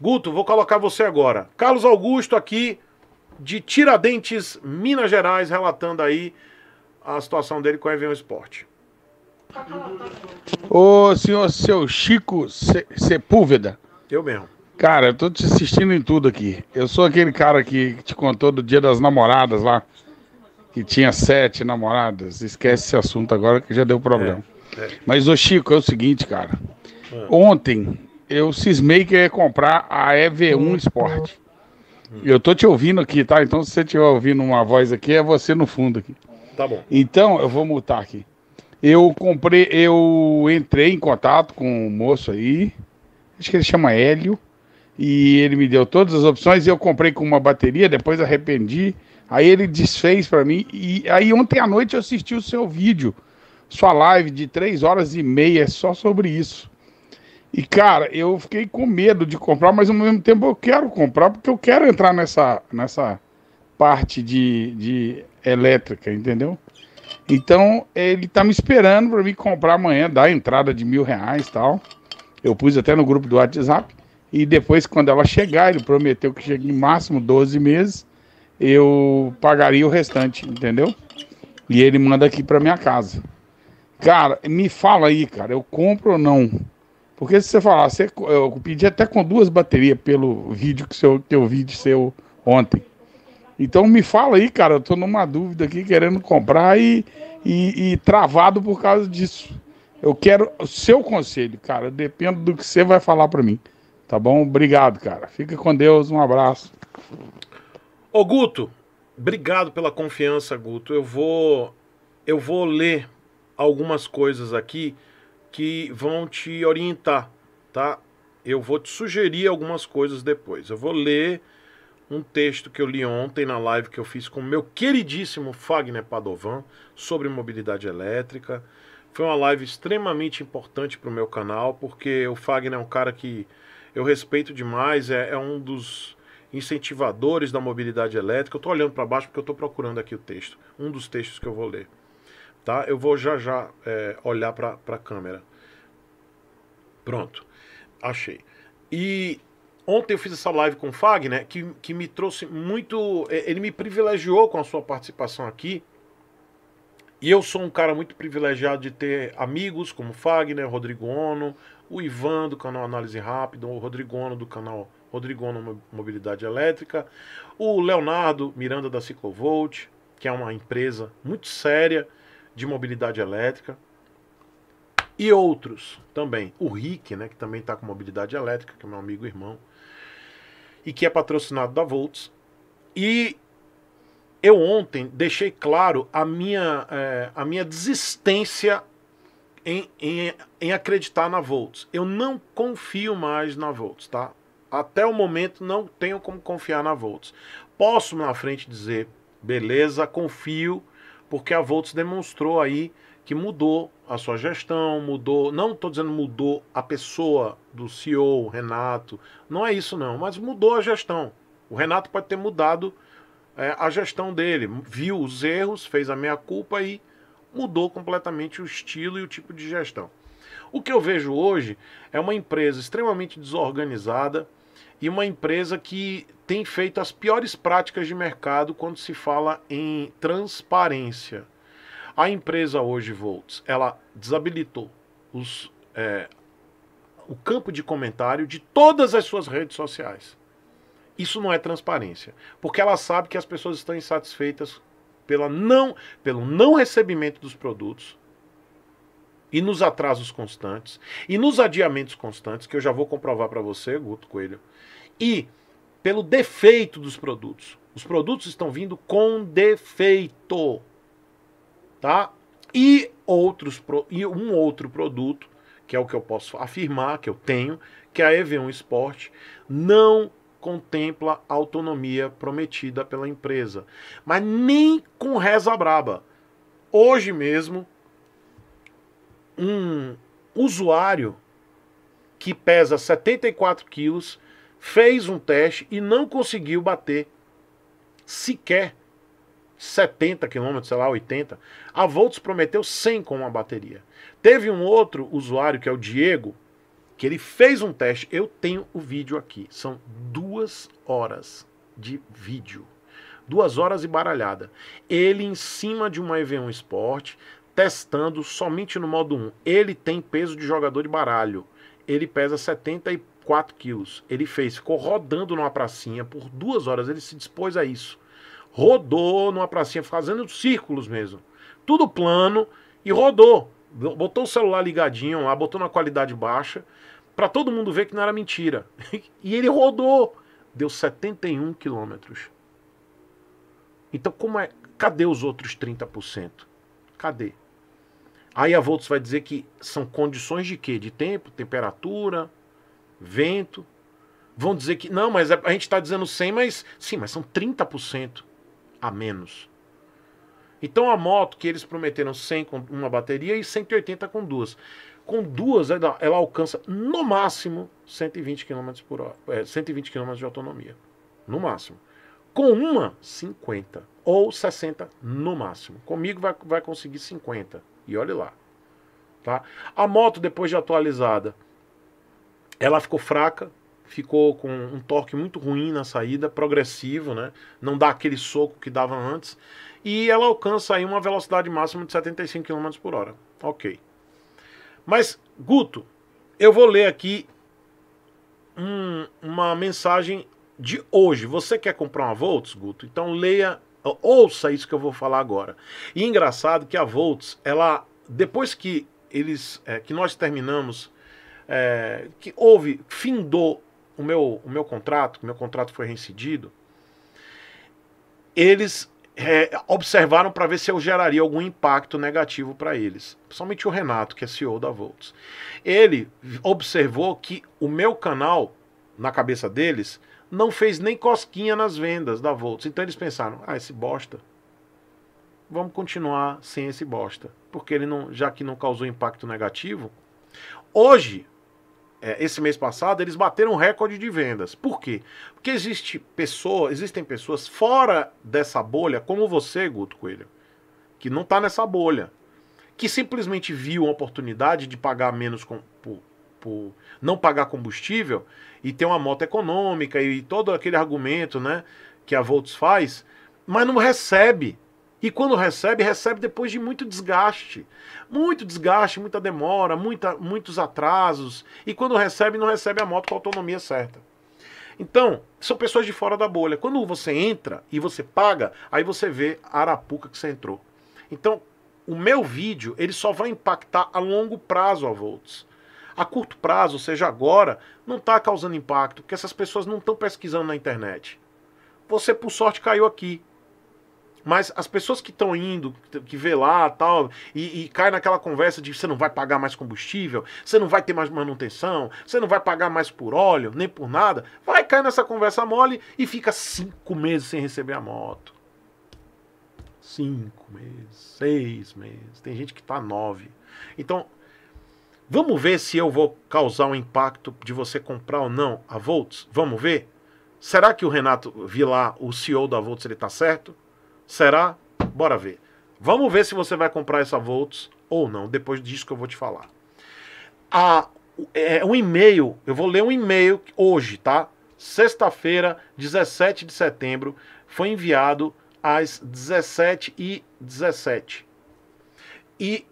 Guto, vou colocar você agora. Carlos Augusto aqui de Tiradentes, Minas Gerais, relatando aí a situação dele com o Evian Esporte. Ô senhor seu Chico Se Sepúlveda. Eu mesmo. Cara, eu tô te assistindo em tudo aqui. Eu sou aquele cara que te contou do dia das namoradas lá. Que tinha sete namoradas. Esquece esse assunto agora que já deu problema. É, é. Mas, ô Chico, é o seguinte, cara. É. Ontem eu cismei que ia comprar a EV1 Sport. Eu tô te ouvindo aqui, tá? Então se você estiver ouvindo uma voz aqui, é você no fundo aqui. Tá bom. Então, eu vou multar aqui. Eu comprei, eu entrei em contato com um moço aí, acho que ele chama Hélio, e ele me deu todas as opções e eu comprei com uma bateria, depois arrependi. Aí ele desfez para mim e aí ontem à noite eu assisti o seu vídeo, sua live de três horas e meia é só sobre isso. E, cara, eu fiquei com medo de comprar, mas ao mesmo tempo eu quero comprar, porque eu quero entrar nessa, nessa parte de, de elétrica, entendeu? Então, ele tá me esperando para me comprar amanhã, dar entrada de mil reais e tal. Eu pus até no grupo do WhatsApp. E depois, quando ela chegar, ele prometeu que chegue em máximo 12 meses, eu pagaria o restante, entendeu? E ele manda aqui para minha casa. Cara, me fala aí, cara, eu compro ou não? Porque se você falar, você, eu pedi até com duas baterias pelo vídeo que, seu, que eu vi de seu ontem. Então me fala aí, cara, eu tô numa dúvida aqui, querendo comprar e, e, e travado por causa disso. Eu quero o seu conselho, cara. Depende do que você vai falar para mim. Tá bom? Obrigado, cara. Fica com Deus, um abraço. Ô Guto, obrigado pela confiança, Guto. Eu vou eu vou ler algumas coisas aqui que vão te orientar, tá? Eu vou te sugerir algumas coisas depois. Eu vou ler um texto que eu li ontem na live que eu fiz com o meu queridíssimo Fagner Padovan sobre mobilidade elétrica. Foi uma live extremamente importante para o meu canal, porque o Fagner é um cara que eu respeito demais, é, é um dos incentivadores da mobilidade elétrica. Eu estou olhando para baixo porque eu estou procurando aqui o texto, um dos textos que eu vou ler. Tá? Eu vou já já é, olhar para a câmera. Pronto, achei. E ontem eu fiz essa live com o Fagner, né, que, que me trouxe muito. É, ele me privilegiou com a sua participação aqui. E eu sou um cara muito privilegiado de ter amigos como Fagner, Rodrigo Ono, o Ivan do canal Análise Rápida, o Rodrigo Ono do canal Rodrigo Ono Mobilidade Elétrica, o Leonardo Miranda da Ciclovolt, que é uma empresa muito séria de mobilidade elétrica e outros também. O Rick, né, que também está com mobilidade elétrica, que é meu amigo e irmão, e que é patrocinado da Volts. E eu ontem deixei claro a minha, é, a minha desistência em, em, em acreditar na Volts. Eu não confio mais na Volts, tá? Até o momento não tenho como confiar na Volts. Posso na frente dizer, beleza, confio porque a Volts demonstrou aí que mudou a sua gestão, mudou, não estou dizendo mudou a pessoa do CEO, Renato, não é isso não, mas mudou a gestão. O Renato pode ter mudado é, a gestão dele, viu os erros, fez a meia culpa e mudou completamente o estilo e o tipo de gestão. O que eu vejo hoje é uma empresa extremamente desorganizada, e uma empresa que tem feito as piores práticas de mercado quando se fala em transparência. A empresa hoje, Volts, ela desabilitou os, é, o campo de comentário de todas as suas redes sociais. Isso não é transparência, porque ela sabe que as pessoas estão insatisfeitas pela não, pelo não recebimento dos produtos, e nos atrasos constantes e nos adiamentos constantes, que eu já vou comprovar para você, Guto Coelho, e pelo defeito dos produtos. Os produtos estão vindo com defeito, tá? E outros e um outro produto, que é o que eu posso afirmar que eu tenho, que é a EV1 Sport não contempla a autonomia prometida pela empresa, mas nem com reza braba. Hoje mesmo um usuário que pesa 74 quilos fez um teste e não conseguiu bater sequer 70 quilômetros, sei lá, 80. A Volts prometeu 100 com uma bateria. Teve um outro usuário, que é o Diego, que ele fez um teste. Eu tenho o vídeo aqui. São duas horas de vídeo. Duas horas e baralhada. Ele em cima de uma EV1 Sport, testando somente no modo 1. Ele tem peso de jogador de baralho. Ele pesa 74 quilos. Ele fez, ficou rodando numa pracinha por duas horas. Ele se dispôs a isso. Rodou numa pracinha, fazendo círculos mesmo. Tudo plano e rodou. Botou o celular ligadinho lá, botou na qualidade baixa, para todo mundo ver que não era mentira. E ele rodou. Deu 71 quilômetros. Então, como é. Cadê os outros 30%? Cadê? Aí a Volts vai dizer que são condições de quê? De tempo, temperatura, vento. Vão dizer que. Não, mas a gente está dizendo 100, mas. Sim, mas são 30% a menos. Então a moto que eles prometeram 100 com uma bateria e 180 com duas. Com duas, ela, ela alcança no máximo 120 km por hora. É, 120 km de autonomia. No máximo. Com uma, 50. Ou 60 no máximo. Comigo vai, vai conseguir 50. E olhe lá. Tá? A moto, depois de atualizada, ela ficou fraca, ficou com um torque muito ruim na saída, progressivo, né? Não dá aquele soco que dava antes. E ela alcança aí uma velocidade máxima de 75 km por hora. Ok. Mas, Guto, eu vou ler aqui um, uma mensagem de hoje. Você quer comprar uma Volts, Guto? Então leia Ouça isso que eu vou falar agora. E engraçado que a Volts, ela depois que eles, é, que nós terminamos, é, que houve, findou o meu, o meu contrato, que meu contrato foi reincidido, eles é, observaram para ver se eu geraria algum impacto negativo para eles. Principalmente o Renato, que é CEO da Volts. Ele observou que o meu canal, na cabeça deles, não fez nem cosquinha nas vendas da Volts. Então eles pensaram: ah, esse bosta, vamos continuar sem esse bosta, porque ele não, já que não causou impacto negativo. Hoje, é, esse mês passado, eles bateram um recorde de vendas. Por quê? Porque existe pessoa, existem pessoas fora dessa bolha, como você, Guto Coelho, que não está nessa bolha, que simplesmente viu uma oportunidade de pagar menos com, por, por não pagar combustível e ter uma moto econômica e todo aquele argumento, né, que a Volts faz, mas não recebe. E quando recebe, recebe depois de muito desgaste. Muito desgaste, muita demora, muita, muitos atrasos. E quando recebe, não recebe a moto com a autonomia certa. Então, são pessoas de fora da bolha. Quando você entra e você paga, aí você vê a arapuca que você entrou. Então, o meu vídeo, ele só vai impactar a longo prazo a Volts a curto prazo, ou seja, agora, não está causando impacto, porque essas pessoas não estão pesquisando na internet. Você, por sorte, caiu aqui. Mas as pessoas que estão indo, que vê lá tal, e, e cai naquela conversa de você não vai pagar mais combustível, você não vai ter mais manutenção, você não vai pagar mais por óleo, nem por nada, vai cair nessa conversa mole e fica cinco meses sem receber a moto. Cinco meses, seis meses. Tem gente que tá nove. Então, Vamos ver se eu vou causar um impacto de você comprar ou não a Volts? Vamos ver? Será que o Renato Vilar, o CEO da Volts, ele tá certo? Será? Bora ver. Vamos ver se você vai comprar essa Volts ou não, depois disso que eu vou te falar. Ah, é, um e-mail, eu vou ler um e-mail hoje, tá? Sexta-feira, 17 de setembro, foi enviado às 17 h 17. E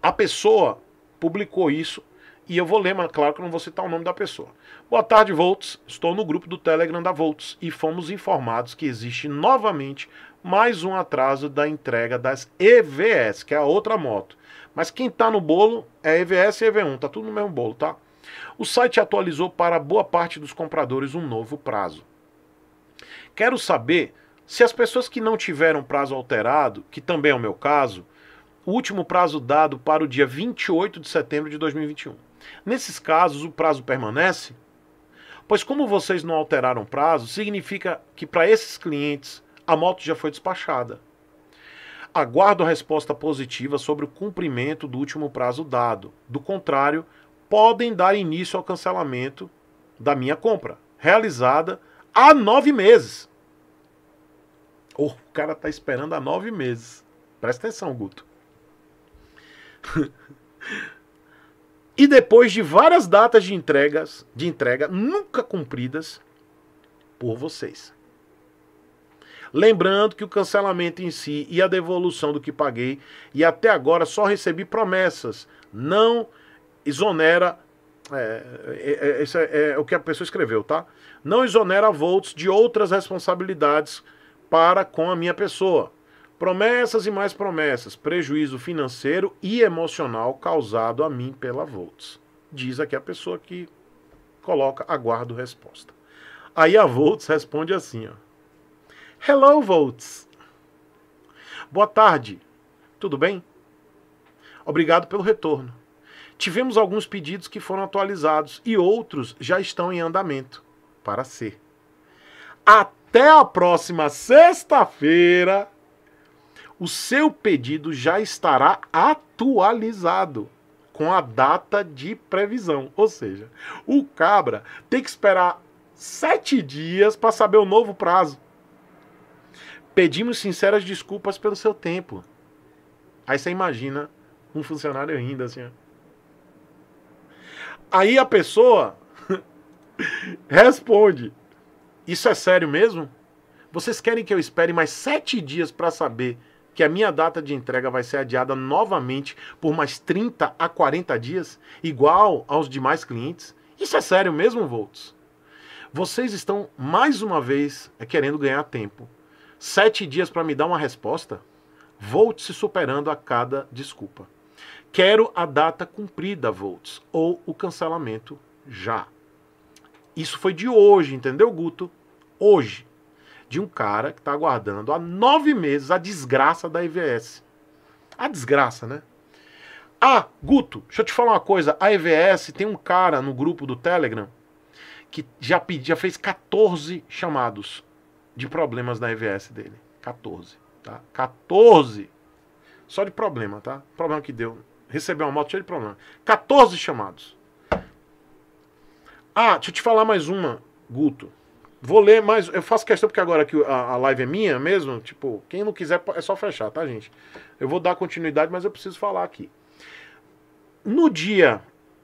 a pessoa publicou isso e eu vou ler, mas claro que não vou citar o nome da pessoa. Boa tarde, Volts. Estou no grupo do Telegram da Volts e fomos informados que existe novamente mais um atraso da entrega das EVS, que é a outra moto. Mas quem está no bolo é EVS e EV1, tá tudo no mesmo bolo, tá? O site atualizou para boa parte dos compradores um novo prazo. Quero saber se as pessoas que não tiveram prazo alterado, que também é o meu caso, último prazo dado para o dia 28 de setembro de 2021. Nesses casos, o prazo permanece, pois, como vocês não alteraram o prazo, significa que para esses clientes a moto já foi despachada. Aguardo a resposta positiva sobre o cumprimento do último prazo dado. Do contrário, podem dar início ao cancelamento da minha compra, realizada há nove meses. Oh, o cara está esperando há nove meses. Presta atenção, Guto. e depois de várias datas de entregas, de entrega nunca cumpridas por vocês. Lembrando que o cancelamento em si e a devolução do que paguei e até agora só recebi promessas, não exonera é, esse é, é, é, é, o que a pessoa escreveu, tá? Não exonera Volts de outras responsabilidades para com a minha pessoa. Promessas e mais promessas, prejuízo financeiro e emocional causado a mim pela Volts. Diz aqui a pessoa que coloca aguardo resposta. Aí a Volts responde assim, ó. Hello Volts. Boa tarde. Tudo bem? Obrigado pelo retorno. Tivemos alguns pedidos que foram atualizados e outros já estão em andamento para ser. Até a próxima sexta-feira o seu pedido já estará atualizado com a data de previsão. Ou seja, o Cabra tem que esperar sete dias para saber o novo prazo. Pedimos sinceras desculpas pelo seu tempo. Aí você imagina um funcionário rindo assim. Ó. Aí a pessoa responde: Isso é sério mesmo? Vocês querem que eu espere mais sete dias para saber que a minha data de entrega vai ser adiada novamente por mais 30 a 40 dias, igual aos demais clientes? Isso é sério mesmo, Volts? Vocês estão mais uma vez querendo ganhar tempo. Sete dias para me dar uma resposta? Volts se superando a cada desculpa. Quero a data cumprida, Volts, ou o cancelamento já. Isso foi de hoje, entendeu, Guto? Hoje de um cara que está aguardando há nove meses a desgraça da EVS. A desgraça, né? Ah, Guto, deixa eu te falar uma coisa. A EVS tem um cara no grupo do Telegram que já, pedi, já fez 14 chamados de problemas na EVS dele. 14, tá? 14! Só de problema, tá? Problema que deu. Recebeu uma moto cheia de problema. 14 chamados. Ah, deixa eu te falar mais uma, Guto. Vou ler mais. Eu faço questão porque agora que a, a, live é minha mesmo, tipo, quem não quiser é só fechar, tá, gente? Eu vou dar continuidade, mas eu preciso falar aqui. No dia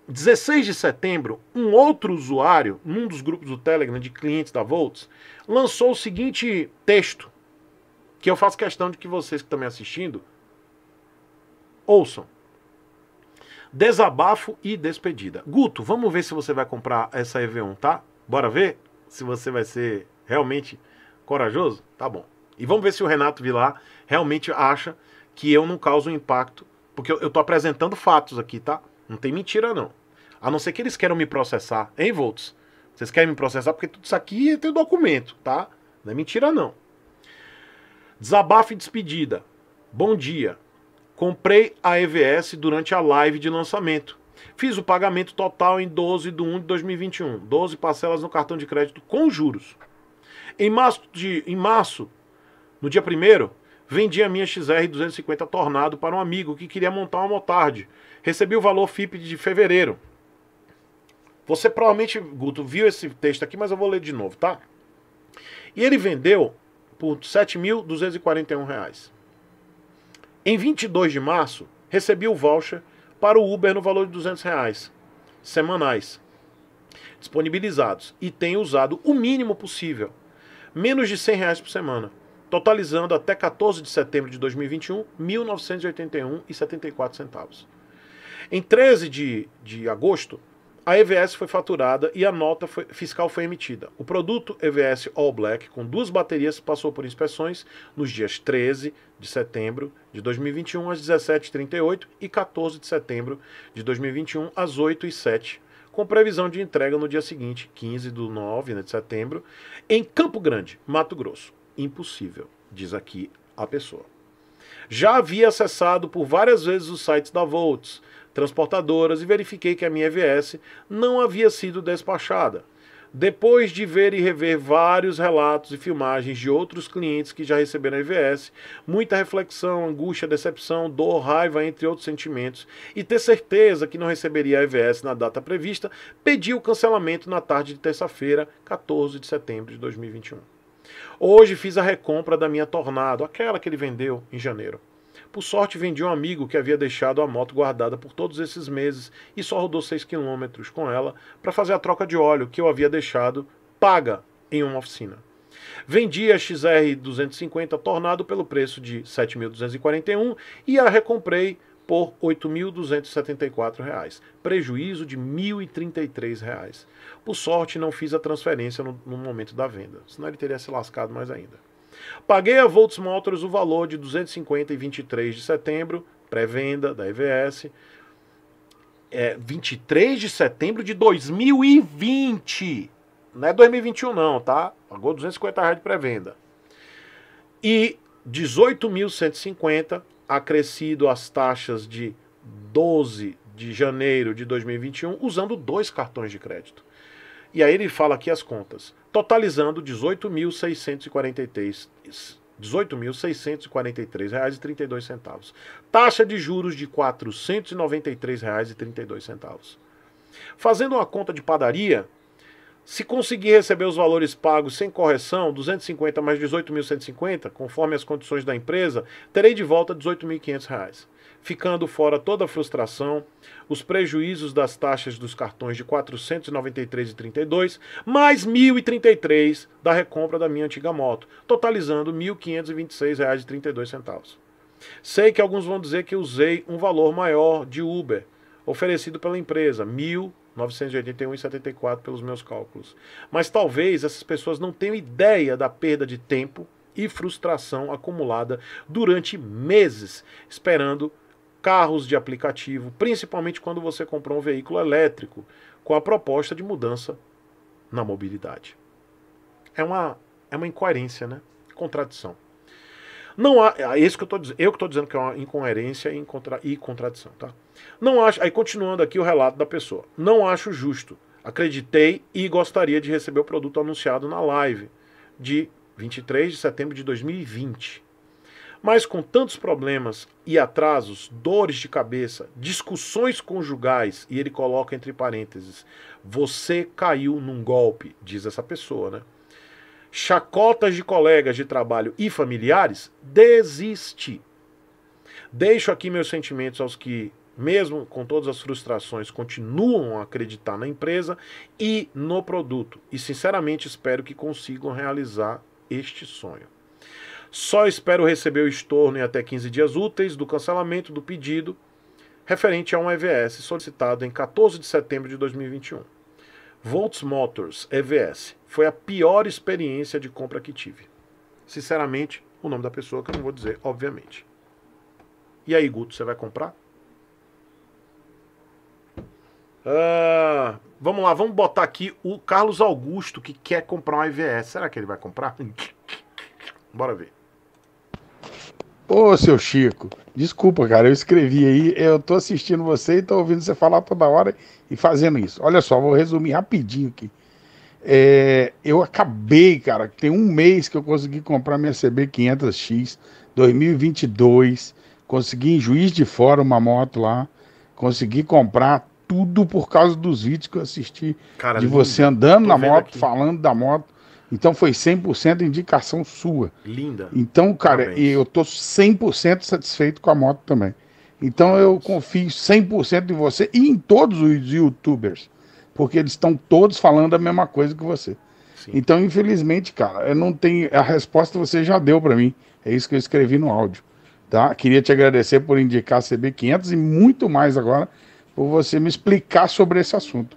16 de setembro, um outro usuário, num dos grupos do Telegram de clientes da Volts, lançou o seguinte texto, que eu faço questão de que vocês que estão me assistindo ouçam. Desabafo e despedida. Guto, vamos ver se você vai comprar essa EV1, tá? Bora ver? se você vai ser realmente corajoso? Tá bom. E vamos ver se o Renato Vilar realmente acha que eu não causo um impacto, porque eu, eu tô apresentando fatos aqui, tá? Não tem mentira, não. A não ser que eles queiram me processar, hein, Volts? Vocês querem me processar porque tudo isso aqui tem documento, tá? Não é mentira, não. Desabafo e despedida. Bom dia. Comprei a EVS durante a live de lançamento. Fiz o pagamento total em 12 de 1 de 2021, 12 parcelas no cartão de crédito com juros. Em março, de, em março no dia 1 vendi a minha XR 250 Tornado para um amigo que queria montar uma motard. Recebi o valor FIP de fevereiro. Você provavelmente, Guto, viu esse texto aqui, mas eu vou ler de novo, tá? E ele vendeu por R$ 7.241. Em 22 de março, recebi o voucher para o Uber no valor de 200 reais semanais disponibilizados e tem usado o mínimo possível, menos de 100 reais por semana, totalizando até 14 de setembro de 2021 1.981,74 centavos. Em 13 de, de agosto, a EVS foi faturada e a nota foi, fiscal foi emitida. O produto EVS All Black, com duas baterias, passou por inspeções nos dias 13 de setembro de 2021 às 17h38 e 14 de setembro de 2021 às 8h07, com previsão de entrega no dia seguinte, 15 do 9 né, de setembro, em Campo Grande, Mato Grosso. Impossível, diz aqui a pessoa. Já havia acessado por várias vezes os sites da Volts transportadoras e verifiquei que a minha EVS não havia sido despachada. Depois de ver e rever vários relatos e filmagens de outros clientes que já receberam a EVS, muita reflexão, angústia, decepção, dor, raiva, entre outros sentimentos, e ter certeza que não receberia a EVS na data prevista, pedi o cancelamento na tarde de terça-feira, 14 de setembro de 2021. Hoje fiz a recompra da minha Tornado, aquela que ele vendeu em janeiro. Por sorte, vendi um amigo que havia deixado a moto guardada por todos esses meses e só rodou 6 quilômetros com ela para fazer a troca de óleo que eu havia deixado paga em uma oficina. Vendi a XR 250 Tornado pelo preço de 7.241 e a recomprei por R$ 8.274, prejuízo de R$ reais Por sorte, não fiz a transferência no, no momento da venda, senão ele teria se lascado mais ainda. Paguei a Volts Motors o valor de 250 e 23 de setembro, pré-venda da EVS. É, 23 de setembro de 2020. Não é 2021 não, tá? Pagou 250 reais de pré-venda. E 18.150 acrescido às taxas de 12 de janeiro de 2021 usando dois cartões de crédito. E aí ele fala aqui as contas, totalizando R$ 18.643,32. Taxa de juros de R$ 493,32. Fazendo uma conta de padaria, se conseguir receber os valores pagos sem correção, 250 mais 18.150, conforme as condições da empresa, terei de volta R$ 18.500 ficando fora toda a frustração, os prejuízos das taxas dos cartões de R$ 493,32 mais R$ 1.033 da recompra da minha antiga moto, totalizando R$ 1.526,32. Sei que alguns vão dizer que usei um valor maior de Uber, oferecido pela empresa, R$ 1.981,74 pelos meus cálculos. Mas talvez essas pessoas não tenham ideia da perda de tempo e frustração acumulada durante meses esperando carros de aplicativo, principalmente quando você comprou um veículo elétrico, com a proposta de mudança na mobilidade. É uma, é uma incoerência, né? Contradição. Não há, é, é isso que eu estou dizendo, eu que estou dizendo que é uma incoerência e, contra, e contradição, tá? Não acho, aí continuando aqui o relato da pessoa. Não acho justo. Acreditei e gostaria de receber o produto anunciado na live de 23 de setembro de 2020. Mas com tantos problemas e atrasos, dores de cabeça, discussões conjugais, e ele coloca entre parênteses: você caiu num golpe, diz essa pessoa, né? Chacotas de colegas de trabalho e familiares, desiste. Deixo aqui meus sentimentos aos que, mesmo com todas as frustrações, continuam a acreditar na empresa e no produto. E sinceramente espero que consigam realizar este sonho. Só espero receber o estorno em até 15 dias úteis do cancelamento do pedido referente a um EVS solicitado em 14 de setembro de 2021. Volts Motors EVS foi a pior experiência de compra que tive. Sinceramente, o nome da pessoa que eu não vou dizer, obviamente. E aí, Guto, você vai comprar? Uh, vamos lá, vamos botar aqui o Carlos Augusto que quer comprar um EVS. Será que ele vai comprar? Bora ver. Ô, seu Chico, desculpa, cara, eu escrevi aí, eu tô assistindo você e tô ouvindo você falar toda hora e fazendo isso. Olha só, vou resumir rapidinho aqui. É, eu acabei, cara, tem um mês que eu consegui comprar minha CB500X 2022, consegui em Juiz de Fora uma moto lá, consegui comprar tudo por causa dos vídeos que eu assisti cara, de lindo. você andando tô na moto, aqui. falando da moto. Então foi 100% indicação sua. Linda. Então, cara, e eu tô 100% satisfeito com a moto também. Então eu confio 100% em você e em todos os youtubers, porque eles estão todos falando a mesma coisa que você. Sim. Então, infelizmente, cara, eu não tenho a resposta você já deu para mim. É isso que eu escrevi no áudio, tá? Queria te agradecer por indicar a CB500 e muito mais agora por você me explicar sobre esse assunto,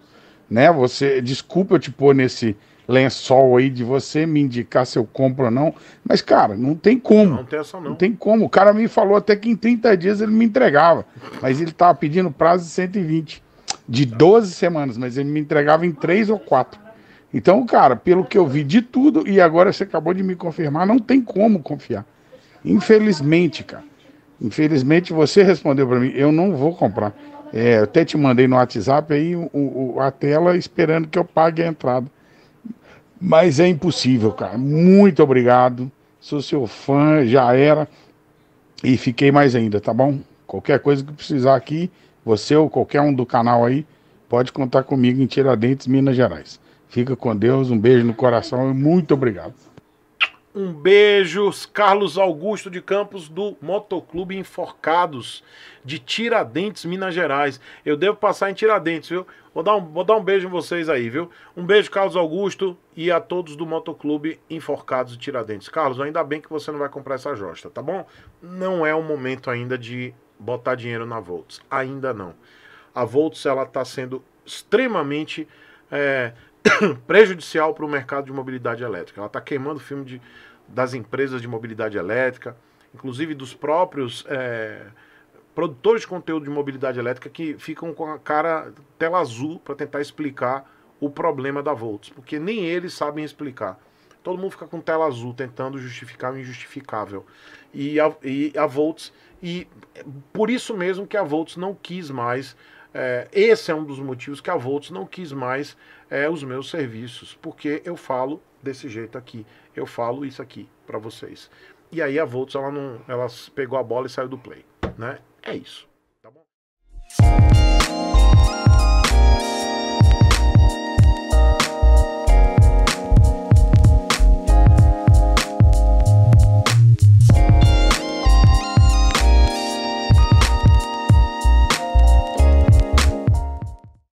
né? Você, desculpa eu te pôr nesse lençol aí de você me indicar se eu compro ou não. Mas, cara, não tem como. Não tem essa não. Não tem como. O cara me falou até que em 30 dias ele me entregava. Mas ele tava pedindo prazo de 120. De 12 semanas, mas ele me entregava em 3 ou 4. Então, cara, pelo que eu vi de tudo, e agora você acabou de me confirmar, não tem como confiar. Infelizmente, cara. Infelizmente você respondeu para mim, eu não vou comprar. É, eu até te mandei no WhatsApp aí o, o, a tela esperando que eu pague a entrada. Mas é impossível, cara. Muito obrigado. Sou seu fã, já era. E fiquei mais ainda, tá bom? Qualquer coisa que precisar aqui, você ou qualquer um do canal aí, pode contar comigo em Tiradentes, Minas Gerais. Fica com Deus, um beijo no coração e muito obrigado. Um beijo, Carlos Augusto de Campos do Motoclube Enforcados de Tiradentes, Minas Gerais. Eu devo passar em Tiradentes, viu? Vou dar um, vou dar um beijo em vocês aí, viu? Um beijo, Carlos Augusto, e a todos do Motoclube Enforcados de Tiradentes. Carlos, ainda bem que você não vai comprar essa josta, tá bom? Não é o momento ainda de botar dinheiro na Volts, ainda não. A Volts, ela tá sendo extremamente... É, prejudicial para o mercado de mobilidade elétrica. Ela está queimando o filme de, das empresas de mobilidade elétrica, inclusive dos próprios é, produtores de conteúdo de mobilidade elétrica que ficam com a cara tela azul para tentar explicar o problema da Volts, porque nem eles sabem explicar. Todo mundo fica com tela azul tentando justificar o injustificável. E a, e a Volts, e por isso mesmo que a Volts não quis mais é, esse é um dos motivos que a Volts não quis mais é, os meus serviços, porque eu falo desse jeito aqui, eu falo isso aqui para vocês. E aí a Volts ela não, ela pegou a bola e saiu do play, né? É isso. Tá bom?